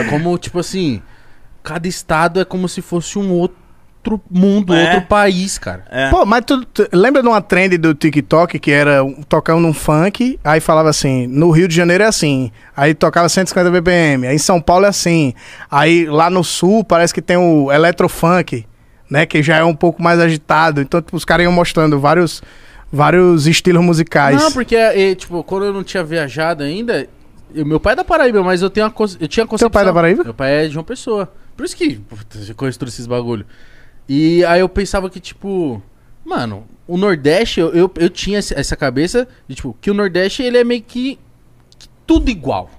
cara. É como, tipo assim, cada estado é como se fosse um outro mundo, é. outro país, cara. É. Pô, mas tu, tu, lembra de uma trend do TikTok que era um, tocando um funk, aí falava assim, no Rio de Janeiro é assim, aí tocava 150 BPM, aí em São Paulo é assim, aí lá no sul parece que tem o eletrofunk, né, que já é um pouco mais agitado. Então, tipo, os caras iam mostrando vários vários estilos musicais. Não, porque, é, tipo, quando eu não tinha viajado ainda, eu, meu pai é da Paraíba, mas eu tenho uma, eu tinha concepção. Teu pai é da Paraíba? Meu pai é de João Pessoa. Por isso que você conheço esses bagulho. E aí eu pensava que, tipo... Mano, o Nordeste, eu, eu, eu tinha essa cabeça de, tipo, que o Nordeste, ele é meio que, que tudo igual.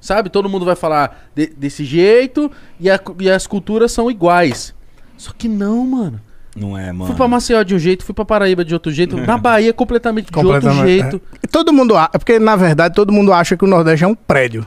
Sabe? Todo mundo vai falar de, desse jeito e, a, e as culturas são iguais. Só que não, mano. Não é, mano. Fui pra Maceió de um jeito, fui pra Paraíba de outro jeito, na Bahia completamente de completamente, outro é. jeito. É. Todo mundo acha, é porque na verdade todo mundo acha que o Nordeste é um prédio.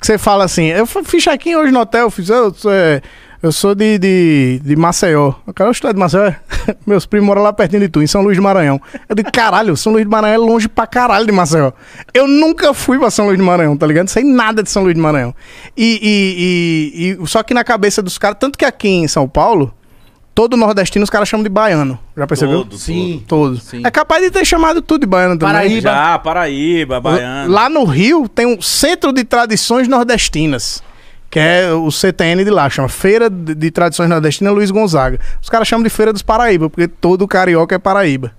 Que você fala assim, eu fiz check-in hoje no hotel, fiz, eu sou, é, eu sou de, de, de Maceió. O cara, de Maceió, meus primos moram lá pertinho de tu, em São Luís do Maranhão. Eu digo, caralho, São Luís do Maranhão é longe pra caralho de Maceió. Eu nunca fui pra São Luís do Maranhão, tá ligado? Sem nada de São Luís do Maranhão. E, e, e, e só que na cabeça dos caras, tanto que aqui em São Paulo, Todo nordestino os caras chamam de baiano. Já percebeu? Todo, sim. todos. Sim. É capaz de ter chamado tudo de baiano também. Né? Paraíba. Já, Paraíba, baiano. Lá no Rio tem um centro de tradições nordestinas. Que é o CTN de lá, chama Feira de Tradições Nordestinas Luiz Gonzaga. Os caras chamam de Feira dos Paraíba, porque todo carioca é Paraíba.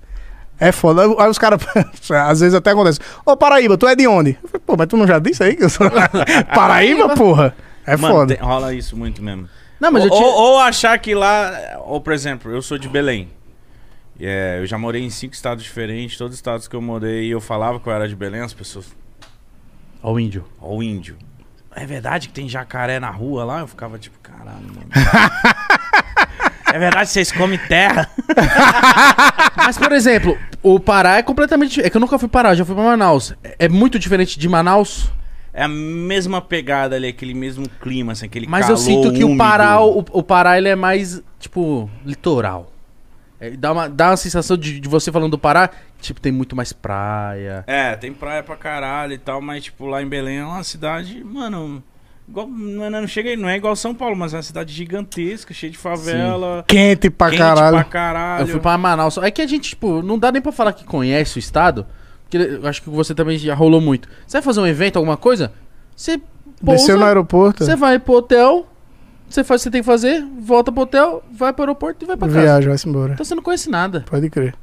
É foda. Aí os caras, às vezes até acontece. Ô Paraíba, tu é de onde? Eu falei, pô, mas tu não já disse aí que eu sou. Paraíba, porra? É Mano, foda. Tem, rola isso muito mesmo. Não, mas ou, eu ou, ou achar que lá. Ou, por exemplo, eu sou de Belém. Yeah, é, eu já morei em cinco estados diferentes, todos os estados que eu morei, eu falava que eu era de Belém, as pessoas. Ó o índio. Ó o índio. É verdade que tem jacaré na rua lá? Eu ficava tipo, caralho, mano. é verdade vocês comem terra. Mas, por exemplo, o Pará é completamente. É que eu nunca fui Pará, já fui pra Manaus. É, é muito diferente de Manaus é a mesma pegada ali, aquele mesmo clima, assim, aquele Mas calor eu sinto que úmido. o Pará, o, o Pará, ele é mais, tipo, litoral. É, dá, uma, dá uma sensação de, de, você falando do Pará, tipo, tem muito mais praia. É, tem praia pra caralho e tal, mas, tipo, lá em Belém é uma cidade, mano. Igual, não, é, não, chega, não é igual São Paulo, mas é uma cidade gigantesca, cheia de favela. Sim. Quente pra quente caralho. Pra caralho. Eu fui pra Manaus. É que a gente, tipo, não dá nem pra falar que conhece o estado que eu acho que você também já rolou muito. Você vai fazer um evento, alguma coisa? Você pousa, Desceu no aeroporto. Você vai pro hotel, você faz o que você tem que fazer, volta pro hotel, vai pro aeroporto e vai pra casa. Viaja, vai embora. Então você não conhece nada. Pode crer.